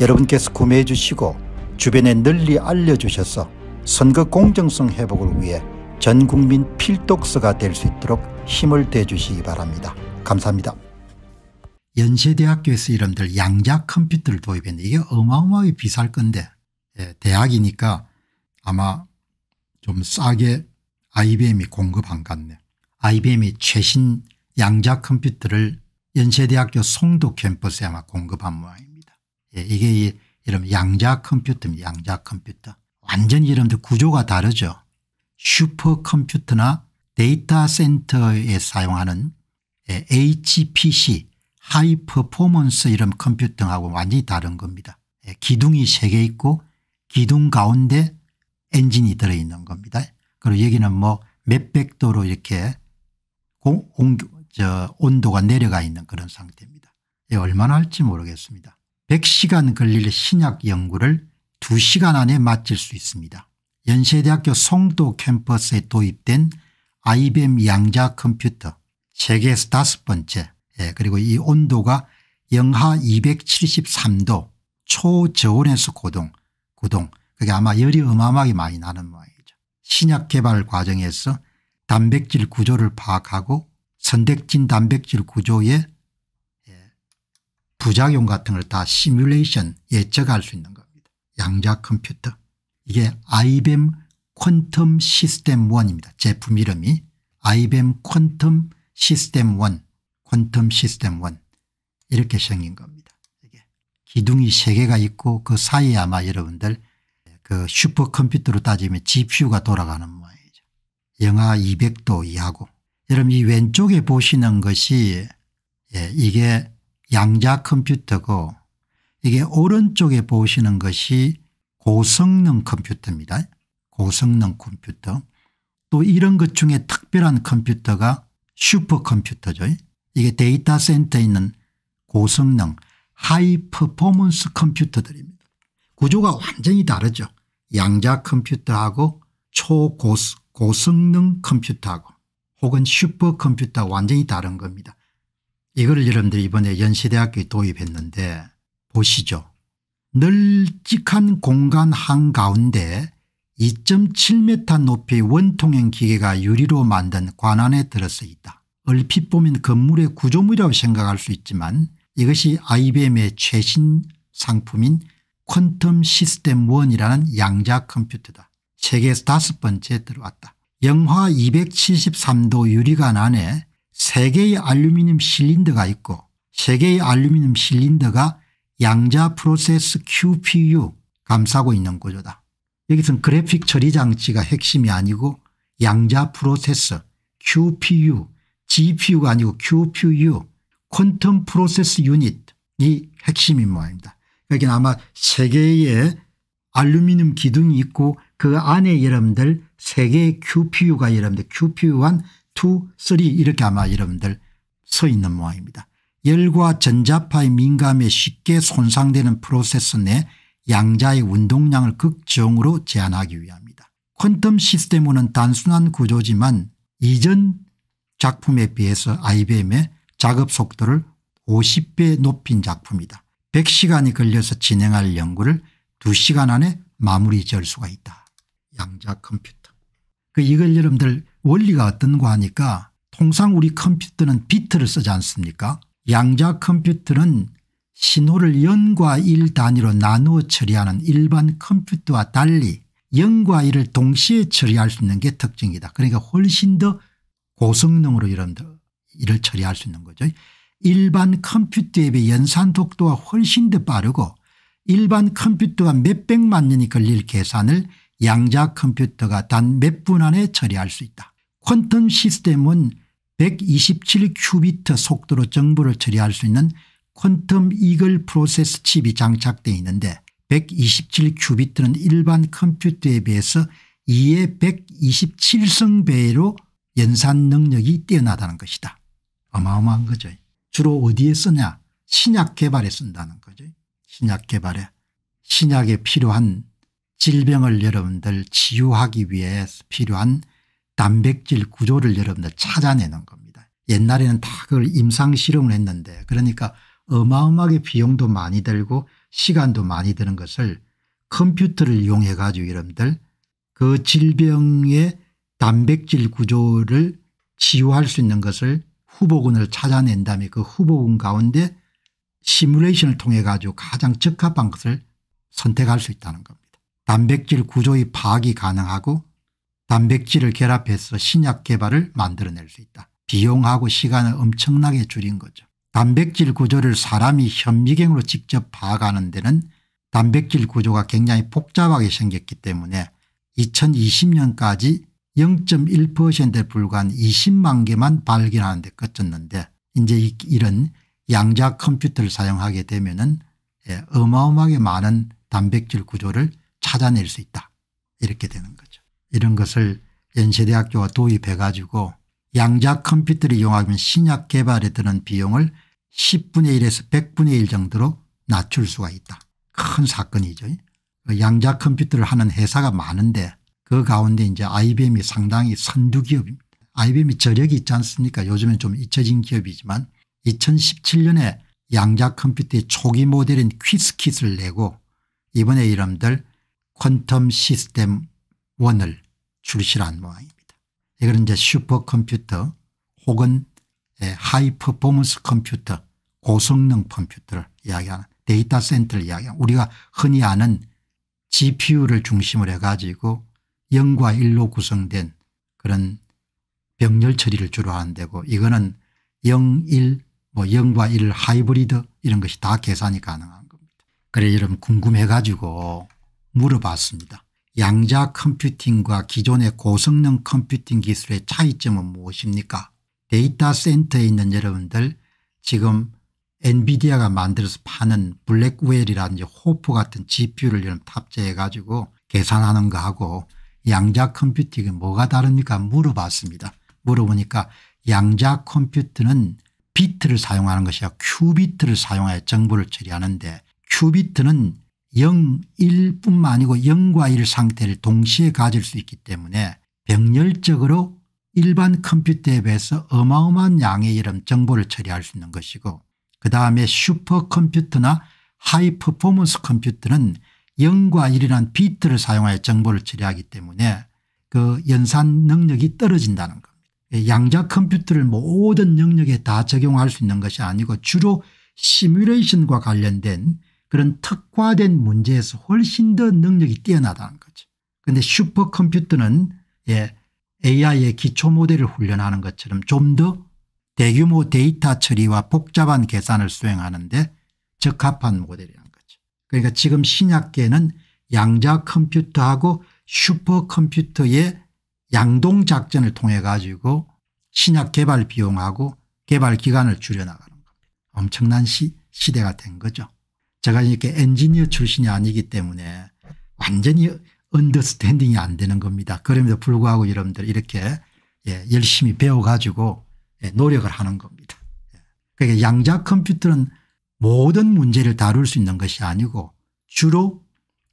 여러분께서 구매해 주시고 주변에 널리 알려주셔서 선거 공정성 회복을 위해 전국민 필독서가 될 수 있도록 힘을 대주시기 바랍니다. 감사합니다. 연세대학교에서 이름들 양자 컴퓨터를 도입했는데 이게 어마어마하게 비쌀 건데 예, 대학이니까 아마 좀 싸게 IBM이 공급한 같네. IBM이 최신 양자 컴퓨터를 연세대학교 송도 캠퍼스에 아마 공급한 모양입니다. 예, 이게 이름 양자 컴퓨터입니다. 양자 컴퓨터. 완전 이름도 구조가 다르죠. 슈퍼컴퓨터나 데이터 센터에 사용하는 예, HPC 하이 퍼포먼스 이름 컴퓨터하고 완전히 다른 겁니다. 예, 기둥이 3개 있고 기둥 가운데 엔진이 들어있는 겁니다. 그리고 여기는 뭐 몇백 도로 이렇게 공, 온, 저, 온도가 내려가 있는 그런 상태입니다. 예, 얼마나 할지 모르겠습니다. 100시간 걸릴 신약 연구를 2시간 안에 마칠 수 있습니다. 연세대학교 송도 캠퍼스에 도입된 IBM 양자 컴퓨터 세계에서 다섯 번째 예, 그리고 이 온도가 영하 273도 초저온에서 고동 구동 그게 아마 열이 어마어마하게 많이 나는 모양이죠. 신약 개발 과정에서 단백질 구조를 파악하고 선택진 단백질 구조의 부작용 같은 걸 다 시뮬레이션 예측할 수 있는 겁니다. 양자 컴퓨터. 이게 IBM 퀀텀 시스템 1입니다. 제품 이름이 IBM 퀀텀 시스템 1 퀀텀 시스템 1 이렇게 생긴 겁니다. 이게 기둥이 3개가 있고 그 사이에 아마 여러분들 그 슈퍼컴퓨터로 따지면 GPU가 돌아가는 모양이죠. 영하 200도 이하고 여러분 이 왼쪽에 보시는 것이 예, 이게 양자 컴퓨터고 이게 오른쪽에 보시는 것이 고성능 컴퓨터입니다. 고성능 컴퓨터. 또 이런 것 중에 특별한 컴퓨터가 슈퍼컴퓨터죠. 이게 데이터 센터에 있는 고성능 하이 퍼포먼스 컴퓨터들입니다. 구조가 완전히 다르죠. 양자 컴퓨터하고 초고성능 컴퓨터하고 혹은 슈퍼컴퓨터 완전히 다른 겁니다. 이걸 여러분들이 이번에 연세대학교에 도입했는데 보시죠. 널찍한 공간 한가운데 2.7m 높이의 원통형 기계가 유리로 만든 관안에 들어서 있다. 얼핏 보면 건물의 구조물이라고 생각할 수 있지만 이것이 IBM의 최신 상품인 퀀텀 시스템 1이라는 양자 컴퓨터다. 세계에서 다섯 번째 들어왔다. 영화 273도 유리관 안에 3개의 알루미늄 실린더가 있고 3개의 알루미늄 실린더가 양자 프로세스 QPU 감싸고 있는 구조다. 여기서는 그래픽 처리 장치가 핵심이 아니고 양자 프로세스 QPU, GPU가 아니고 QPU, 퀀텀 프로세스 유닛이 핵심인 모양입니다. 여기는 아마 세개의 알루미늄 기둥이 있고 그 안에 여러분들 세개의 QPU가 여러분들 QPU한 2, 3 이렇게 아마 여러분들 서 있는 모양입니다. 열과 전자파의 민감에 쉽게 손상되는 프로세스내 양자의 운동량을 극정으로 제한하기 위함이다. 퀀텀 시스템은 단순한 구조지만 이전 작품에 비해서 IBM의 작업 속도를 50배 높인 작품이다. 100시간이 걸려서 진행할 연구를 2시간 안에 마무리 지을 수가 있다. 양자 컴퓨터. 그 이걸 여러분들 원리가 어떤고 하니까 통상 우리 컴퓨터는 비트를 쓰지 않습니까 양자 컴퓨터는 신호를 0과 1 단위로 나누어 처리하는 일반 컴퓨터와 달리 0과 1을 동시에 처리할 수 있는 게 특징이다. 그러니까 훨씬 더 고성능으로 이런 일을 처리할 수 있는 거죠. 일반 컴퓨터에 비해 연산 속도가 훨씬 더 빠르고 일반 컴퓨터가 몇 백만 년이 걸릴 계산을 양자 컴퓨터가 단 몇 분 안에 처리할 수 있다. 퀀텀 시스템은 127큐비트 속도로 정보를 처리할 수 있는 퀀텀 이글 프로세스 칩이 장착되어 있는데 127큐비트는 일반 컴퓨터에 비해서 2의 1 2 7승 배로 연산 능력이 뛰어나다는 것이다. 어마어마한 거죠. 주로 어디에 쓰냐 신약 개발에 쓴다는 거죠. 신약 개발에 신약에 필요한 질병을 여러분들 치유하기 위해 필요한 단백질 구조를 여러분들 찾아내는 겁니다. 옛날에는 다 그걸 임상실험을 했는데 그러니까 어마어마하게 비용도 많이 들고 시간도 많이 드는 것을 컴퓨터를 이용해 가지고 여러분들 그 질병의 단백질 구조를 치유할 수 있는 것을 후보군을 찾아낸 다음에 그 후보군 가운데 시뮬레이션을 통해 가지고 가장 적합한 것을 선택할 수 있다는 겁니다. 단백질 구조의 파악이 가능하고 단백질을 결합해서 신약 개발을 만들어낼 수 있다. 비용하고 시간을 엄청나게 줄인 거죠. 단백질 구조를 사람이 현미경으로 직접 파악하는 데는 단백질 구조가 굉장히 복잡하게 생겼기 때문에 2020년까지 0.1%에 불과한 20만 개만 발견하는 데그졌는데 이제 이런 양자 컴퓨터를 사용하게 되면 은 예, 어마어마하게 많은 단백질 구조를 찾아낼 수 있다 이렇게 되는 거죠. 이런 것을 연세대학교가 도입해 가지고 양자 컴퓨터를 이용하면 신약 개발에 드는 비용을 10분의 1에서 100분의 1 정도로 낮출 수가 있다. 큰 사건이죠. 그 양자 컴퓨터를 하는 회사가 많은데 그 가운데 이제 IBM이 상당히 선두 기업입니다. IBM이 저력이 있지 않습니까 요즘엔 좀 잊혀진 기업이지만 2017년에 양자 컴퓨터의 초기 모델인 퀴스킷을 내고 이번에 이름들 퀀텀 시스템 원을 출시한 모양입니다. 이거는 이제 슈퍼컴퓨터 혹은 예, 하이퍼포먼스 컴퓨터 고성능 컴퓨터를 이야기하는 데이터 센터를 이야기하는 우리가 흔히 아는 gpu를 중심으로 해가지고 0과 1로 구성된 그런 병렬 처리를 주로 하는데고 이거는 0, 1, 뭐 0과 1 하이브리드 이런 것이 다 계산이 가능한 겁니다. 그래 여러분 궁금해 가지고 물어봤습니다. 양자 컴퓨팅과 기존의 고성능 컴퓨팅 기술의 차이점은 무엇입니까 데이터 센터에 있는 여러분들 지금 엔비디아가 만들어서 파는 블랙웰이라든지 호프 같은 GPU를 탑재해 가지고 계산하는 거하고 양자 컴퓨팅이 뭐가 다릅니까 물어봤습니다. 물어보니까 양자 컴퓨터는 비트를 사용하는 것이야 큐비트를 사용하여 정보를 처리하는데 큐비트는 0, 1뿐만 아니고 0과 1 상태를 동시에 가질 수 있기 때문에 병렬적으로 일반 컴퓨터에 비해서 어마어마한 양의 이름 정보를 처리할 수 있는 것이고 그 다음에 슈퍼컴퓨터나 하이퍼포먼스 컴퓨터는 0과 1이란 비트를 사용하여 정보를 처리하기 때문에 그 연산 능력이 떨어진다는 겁니다. 양자 컴퓨터를 모든 영역에 다 적용할 수 있는 것이 아니고 주로 시뮬레이션과 관련된 그런 특화된 문제에서 훨씬 더 능력이 뛰어나다는 거죠. 그런데 슈퍼컴퓨터는 예, AI의 기초 모델을 훈련하는 것처럼 좀 더 대규모 데이터 처리와 복잡한 계산을 수행하는데 적합한 모델이란 거죠. 그러니까 지금 신약계는 양자 컴퓨터하고 슈퍼컴퓨터의 양동 작전을 통해 가지고 신약 개발 비용하고 개발 기간을 줄여나가는 겁니다. 엄청난 시, 시대가 된 거죠. 제가 이렇게 엔지니어 출신이 아니기 때문에 완전히 언더스탠딩이 안 되는 겁니다. 그럼에도 불구하고 여러분들 이렇게 예, 열심히 배워가지고 예, 노력을 하는 겁니다. 예. 그러니까 양자 컴퓨터는 모든 문제를 다룰 수 있는 것이 아니고 주로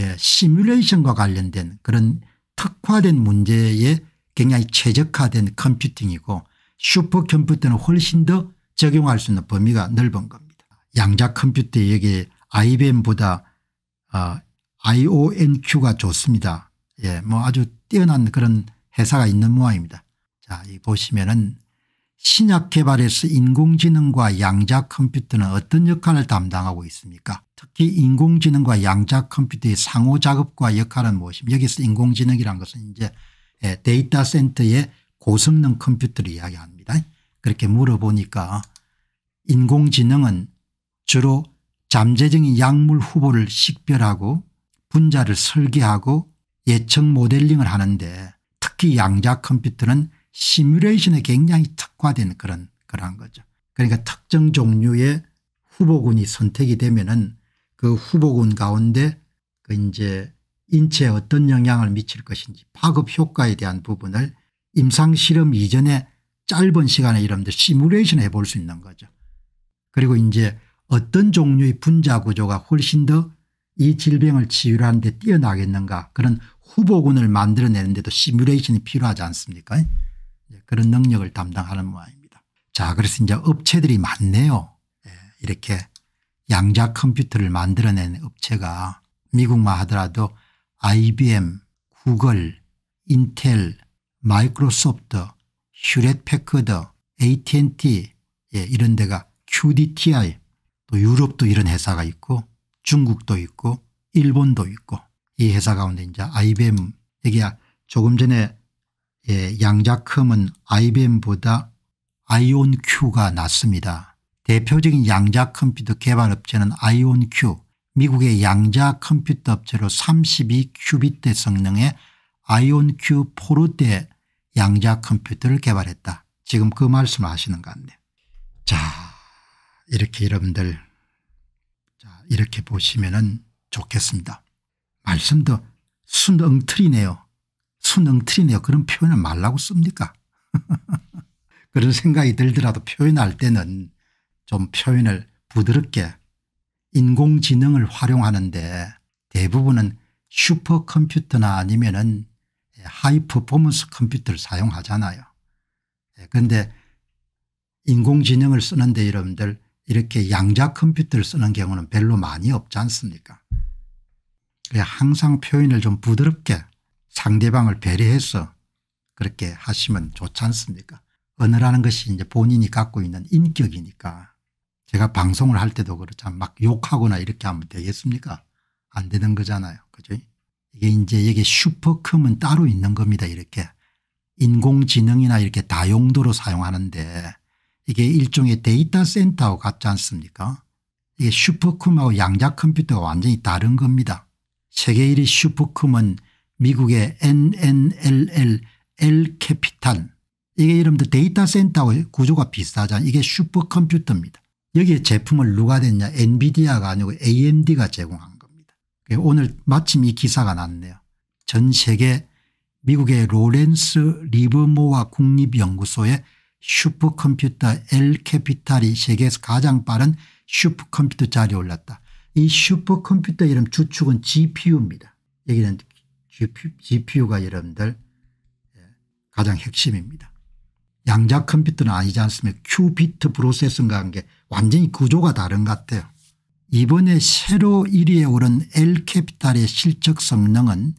예, 시뮬레이션과 관련된 그런 특화된 문제에 굉장히 최적화된 컴퓨팅이고 슈퍼컴퓨터는 훨씬 더 적용할 수 있는 범위가 넓은 겁니다. 양자 컴퓨터 여기 IBM보다 아, IONQ가 좋습니다. 예, 뭐 아주 뛰어난 그런 회사가 있는 모양입니다. 자, 이 보시면은 신약 개발에서 인공지능과 양자 컴퓨터는 어떤 역할을 담당하고 있습니까? 특히 인공지능과 양자 컴퓨터의 상호작업과 역할은 무엇입니까? 여기서 인공지능이란 것은 이제 예, 데이터 센터의 고성능 컴퓨터를 이야기합니다. 그렇게 물어보니까 인공지능은 주로 잠재적인 약물 후보를 식별하고 분자를 설계하고 예측 모델링을 하는데 특히 양자 컴퓨터는 시뮬레이션에 굉장히 특화된 그런 그런 거죠. 그러니까 특정 종류의 후보군이 선택이 되면은 그 후보군 가운데 그 이제 인체에 어떤 영향을 미칠 것인지 파급 효과에 대한 부분을 임상실험 이전에 짧은 시간에 이런데 시뮬레이션 해볼 수 있는 거죠. 그리고 이제 어떤 종류의 분자 구조가 훨씬 더 이 질병을 치유하는 데 뛰어나겠는가 그런 후보군을 만들어내는데도 시뮬레이션이 필요하지 않습니까 예, 그런 능력을 담당하는 모양입니다. 자 그래서 이제 업체들이 많네요. 예, 이렇게 양자 컴퓨터를 만들어낸 업체가 미국만 하더라도 IBM, 구글, 인텔, 마이크로소프트, 휴렛패커드, AT&T 예, 이런 데가 QDTI 또 유럽도 이런 회사가 있고 중국도 있고 일본도 있고 이 회사 가운데 이제 IBM 이게 조금 전에 예, 양자컴은 IBM보다 아이온큐가 낫습니다. 대표적인 양자 컴퓨터 개발 업체는 아이온큐 미국의 양자 컴퓨터 업체로 32큐빗대 성능의 아이온큐포르테 양자 컴퓨터를 개발했다. 지금 그 말씀을 하시는 것 같네요. 자 이렇게 여러분들 자 이렇게 보시면 좋겠습니다. 말씀도 순엉틀이네요. 순엉틀이네요. 그런 표현을 말라고 씁니까? 그런 생각이 들더라도 표현할 때는 좀 표현을 부드럽게 인공지능을 활용하는데 대부분은 슈퍼컴퓨터나 아니면은 하이퍼포먼스 컴퓨터를 사용하잖아요. 예, 그런데 인공지능을 쓰는데 여러분들 이렇게 양자 컴퓨터를 쓰는 경우는 별로 많이 없지 않습니까 항상 표현을 좀 부드럽게 상대방을 배려해서 그렇게 하시면 좋지 않습니까 언어라는 것이 이제 본인이 갖고 있는 인격이니까 제가 방송을 할 때도 그렇잖막 욕하거나 이렇게 하면 되겠습니까? 안 되는 거잖아요. 그죠? 이게 이제 여기 슈퍼컴은 따로 있는 겁니다. 이렇게 인공지능이나 이렇게 다용도로 사용하는데 이게 일종의 데이터 센터 같지 않습니까 이게 슈퍼컴하고 양자 컴퓨터가 완전히 다른 겁니다. 세계 1위 슈퍼컴은 미국의 NNLL L 캐피탈 이게 이름도 데이터 센터의 구조가 비슷하잖아요. 이게 슈퍼컴퓨터입니다. 여기에 제품을 누가 냈냐 엔비디아가 아니고 AMD가 제공한 겁니다. 예, 오늘 마침 이 기사가 났네요. 전 세계 미국의 로렌스 리버모아 국립연구소의 슈퍼컴퓨터 엘캐피탈이 세계에서 가장 빠른 슈퍼컴퓨터 자리에 올랐다. 이 슈퍼컴퓨터 이름 주축은 GPU입니다. 여기는 GPU가 여러분들 예, 가장 핵심입니다. 양자 컴퓨터는 아니지 않습니까 큐비트 프로세서인가 한 게 완전히 구조가 다른 것 같아요. 이번에 새로 1위에 오른 엘캐피탈의 실적 성능은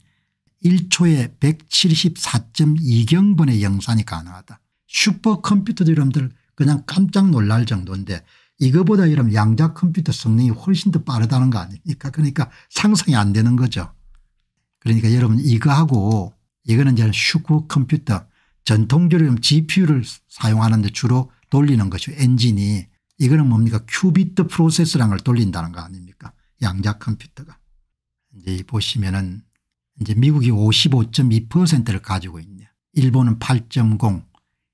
1초에 174.2경번의 영산이 가능하다. 슈퍼컴퓨터 여러분들 그냥 깜짝 놀랄 정도인데 이거보다 여러분 양자 컴퓨터 성능이 훨씬 더 빠르다는 거 아닙니까 그러니까 상상이 안 되는 거죠. 그러니까 여러분 이거하고 이거는 이제 슈퍼컴퓨터 전통적으로 GPU를 사용하는데 주로 돌리는 것이 엔진이 이거는 뭡니까 큐비트 프로세스랑을 돌린다는 거 아닙니까 양자 컴퓨터가. 이제 보시면은 이제 미국이 55.2%를 가지고 있네요. 일본은 8.0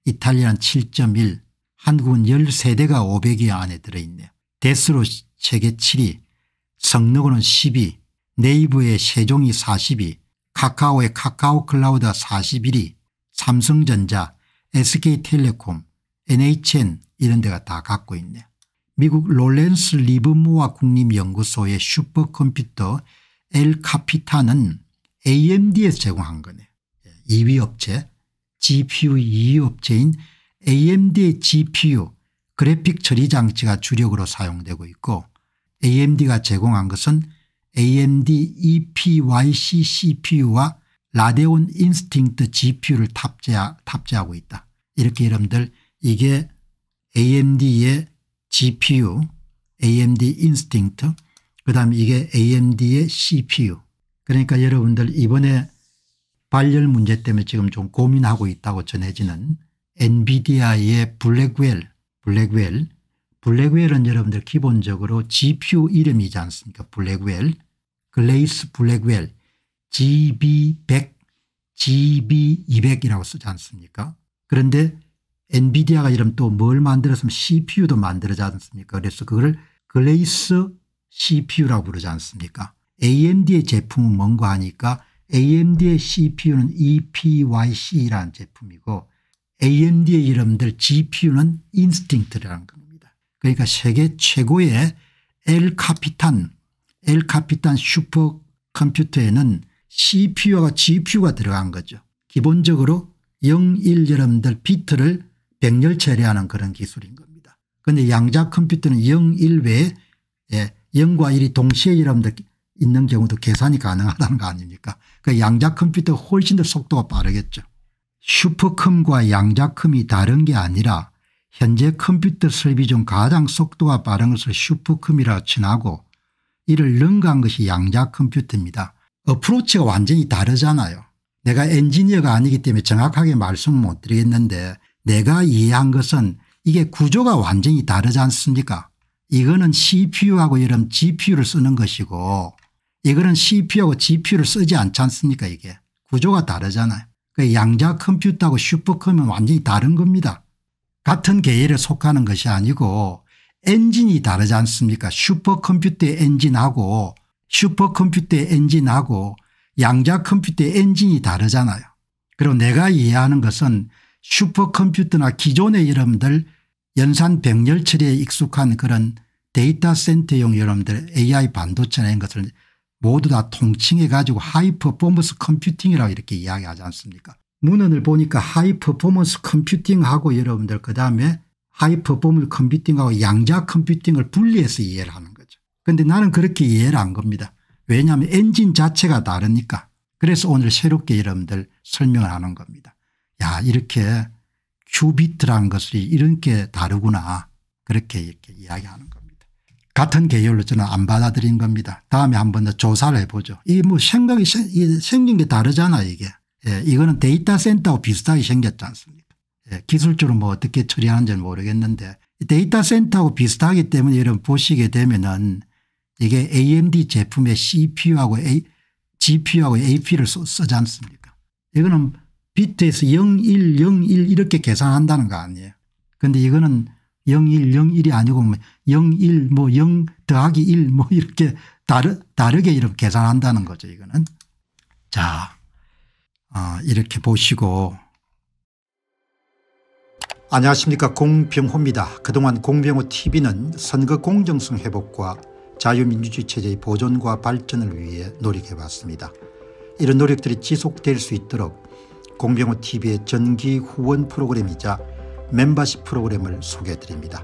이탈리아는 7.1 한국은 13대가 500위 안에 들어있네요. 데스로 세계 7위 성능으로는 10위 네이버의 세종이 40위 카카오의 카카오 클라우드 41위 삼성전자 SK텔레콤 NHN 이런 데가 다 갖고 있네요. 미국 롤렌스 리브모아 국립연구소의 슈퍼컴퓨터 엘카피타는 AMD에서 제공한 거네요. 2위 예, 업체 GPU 2 업체인 AMD의 GPU 그래픽 처리 장치가 주력으로 사용되고 있고 AMD가 제공한 것은 AMD EPYC CPU와 라데온 인스팅트 GPU를 탑재하, 고 있다. 이렇게 여러분들 이게 AMD의 GPU, AMD 인스팅트, 그 다음에 이게 AMD의 CPU. 그러니까 여러분들 이번에 발열 문제 때문에 지금 좀 고민하고 있다고 전해지는 엔비디아의 블랙웰, 블랙웰, 블랙웰은 여러분들 기본적으로 GPU 이름이지 않습니까? 블랙웰, 글레이스 블랙웰, GB100, GB200이라고 쓰지 않습니까? 그런데 엔비디아가 이름 또 뭘 만들었으면 CPU도 만들지 않습니까? 그래서 그걸 글레이스 CPU라고 그러지 않습니까? AMD의 제품은 뭔가 하니까 AMD의 CPU는 EPYC라는 제품이고 AMD의 이름들 GPU는 인스팅트라는 겁니다. 그러니까 세계 최고의 엘카피탄 엘카피탄 슈퍼컴퓨터에는 CPU와 GPU가 들어간 거죠. 기본적으로 0, 1 여러분들 비트를 백열 처리하는 그런 기술인 겁니다. 그런데 양자 컴퓨터는 0, 1 외에 예, 0과 1이 동시에 여러분들 있는 경우도 계산이 가능하다는 거 아닙니까 그 양자 컴퓨터 훨씬 더 속도가 빠르겠죠. 슈퍼컴과 양자컴이 다른 게 아니라 현재 컴퓨터 설비 중 가장 속도가 빠른 것을 슈퍼컴이라 칭하고 이를 능가한 것이 양자 컴퓨터입니다. 어프로치가 완전히 다르잖아요. 내가 엔지니어가 아니기 때문에 정확하게 말씀을 못 드리겠는데 내가 이해한 것은 이게 구조가 완전히 다르지 않습니까 이거는 cpu하고 이런 gpu를 쓰는 것이고 이거는 CPU하고 GPU를 쓰지 않지 않습니까 이게 구조가 다르잖아요. 그 양자 컴퓨터하고 슈퍼컴은 완전히 다른 겁니다. 같은 계열에 속하는 것이 아니고 엔진이 다르지 않습니까 슈퍼컴퓨터의 엔진하고 슈퍼컴퓨터의 엔진하고 양자 컴퓨터의 엔진이 다르잖아요. 그리고 내가 이해하는 것은 슈퍼컴퓨터나 기존의 여러분들 연산 병렬 처리에 익숙한 그런 데이터 센터용 여러분들 AI 반도체라는 것을 모두 다 통칭해 가지고 하이 퍼포먼스 컴퓨팅이라고 이렇게 이야기하지 않습니까 문헌을 보니까 하이 퍼포먼스 컴퓨팅하고 여러분들 그다음에 하이 퍼포먼스 컴퓨팅하고 양자 컴퓨팅을 분리해서 이해를 하는 거죠. 그런데 나는 그렇게 이해를 한 겁니다. 왜냐하면 엔진 자체가 다르니까 그래서 오늘 새롭게 여러분들 설명을 하는 겁니다. 야 이렇게 큐비트라는 것이 이렇게 다르구나 그렇게 이렇게 이야기하는 거죠. 같은 계열로 저는 안 받아들인 겁니다. 다음에 한 번 더 조사를 해보죠. 이뭐 생각이 생긴 게 다르잖아 이게. 예, 이거는 데이터 센터하 비슷하게 생겼지 않습니까 예, 기술적으로 뭐 어떻게 처리하는지는 모르겠는데 데이터 센터하고 비슷하기 때문에 여러분 보시게 되면은 이게 AMD 제품의 CPU하고 A, GPU하고 AP를 쓰, 쓰지 않습니까 이거는 비트에서 0, 1, 0, 1 이렇게 계산한다는 거 아니에요. 그런데 이거는 0, 1, 0, 1이 아니고 뭐 0, 1, 뭐 0 더하기 1 뭐 이렇게 다르, 다르게 이렇 계산한다는 거죠 이거는. 자 어, 이렇게 보시고 안녕하십니까 공병호입니다. 그동안 공병호TV는 선거 공정성 회복과 자유민주주의 체제의 보존과 발전을 위해 노력해왔습니다. 이런 노력들이 지속될 수 있도록 공병호TV의 전기 후원 프로그램이자 멤버십 프로그램을 소개해드립니다.